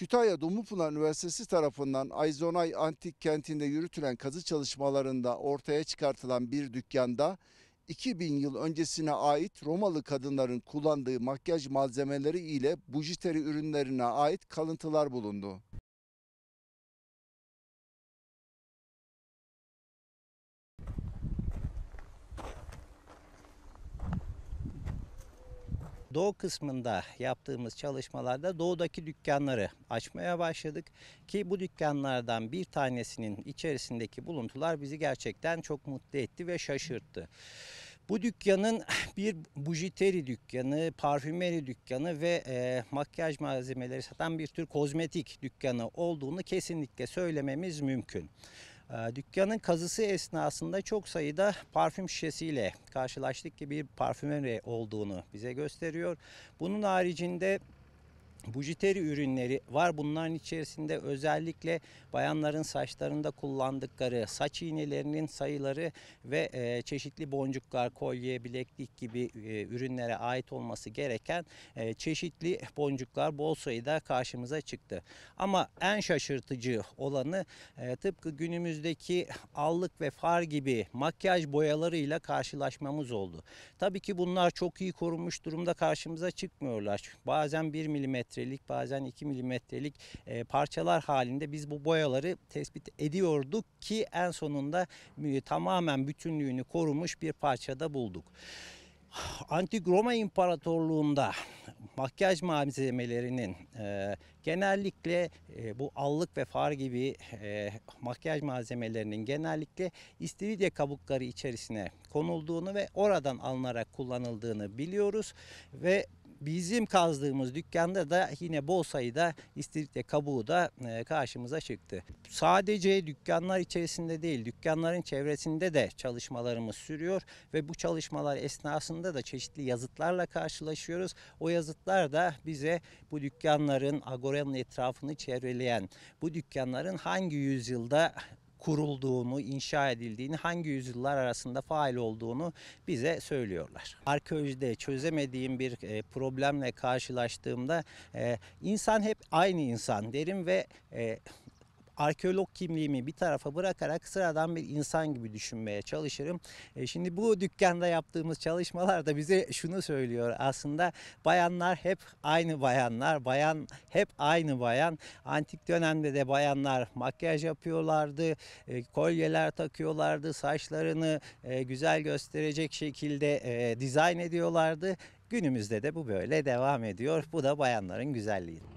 Kütahya Dumlupınar Üniversitesi tarafından Ayzonay Antik Kenti'nde yürütülen kazı çalışmalarında ortaya çıkartılan bir dükkanda 2000 yıl öncesine ait Romalı kadınların kullandığı makyaj malzemeleri ile bujiteri ürünlerine ait kalıntılar bulundu. Doğu kısmında yaptığımız çalışmalarda doğudaki dükkanları açmaya başladık ki bu dükkanlardan bir tanesinin içerisindeki buluntular bizi gerçekten çok mutlu etti ve şaşırttı. Bu dükkanın bir bujiteri dükkanı, parfümeri dükkanı ve e, makyaj malzemeleri satan bir tür kozmetik dükkanı olduğunu kesinlikle söylememiz mümkün. Ee, dükkanın kazısı esnasında çok sayıda parfüm şişesiyle karşılaştık ki bir parfümeri olduğunu bize gösteriyor. Bunun haricinde bujiteri ürünleri var. Bunların içerisinde özellikle bayanların saçlarında kullandıkları saç iğnelerinin sayıları ve e, çeşitli boncuklar, kolye, bileklik gibi e, ürünlere ait olması gereken e, çeşitli boncuklar bol sayıda karşımıza çıktı. Ama en şaşırtıcı olanı e, tıpkı günümüzdeki allık ve far gibi makyaj boyalarıyla karşılaşmamız oldu. Tabii ki bunlar çok iyi korunmuş durumda karşımıza çıkmıyorlar. Bazen 1 milimetre milimetrelik bazen 2 milimetrelik e, parçalar halinde biz bu boyaları tespit ediyorduk ki en sonunda tamamen bütünlüğünü korumuş bir parçada bulduk. Antik Roma İmparatorluğu'nda makyaj malzemelerinin e, genellikle e, bu allık ve far gibi e, makyaj malzemelerinin genellikle istiridye kabukları içerisine konulduğunu ve oradan alınarak kullanıldığını biliyoruz ve Bizim kazdığımız dükkanda da yine bol sayıda istiridye kabuğu da e, karşımıza çıktı. Sadece dükkanlar içerisinde değil, dükkanların çevresinde de çalışmalarımız sürüyor ve bu çalışmalar esnasında da çeşitli yazıtlarla karşılaşıyoruz. O yazıtlar da bize bu dükkanların, agoranın etrafını çevreleyen bu dükkanların hangi yüzyılda kurulduğunu, inşa edildiğini, hangi yüzyıllar arasında faal olduğunu bize söylüyorlar. Arkeolojide çözemediğim bir e, problemle karşılaştığımda e, insan hep aynı insan derim ve e, arkeolog kimliğimi bir tarafa bırakarak sıradan bir insan gibi düşünmeye çalışırım. E, şimdi bu dükkanda yaptığımız çalışmalar da bize şunu söylüyor aslında bayanlar hep aynı bayanlar, bayan hep aynı bayan. Antik dönemde de bayanlar makyaj yapıyorlardı, e, kolyeler takıyorlardı, saçlarını e, güzel gösterecek şekilde e, dizayn ediyorlardı. Günümüzde de bu böyle devam ediyor. Bu da bayanların güzelliği.